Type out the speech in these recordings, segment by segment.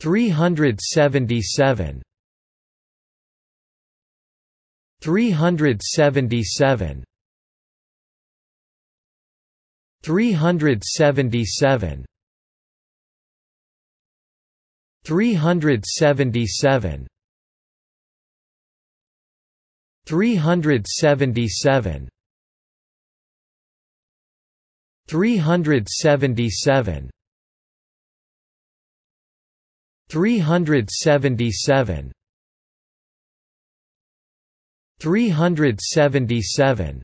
377 377 377 377 377 377 377 377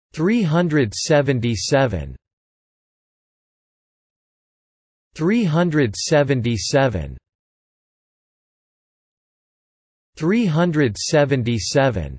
377 377 377 377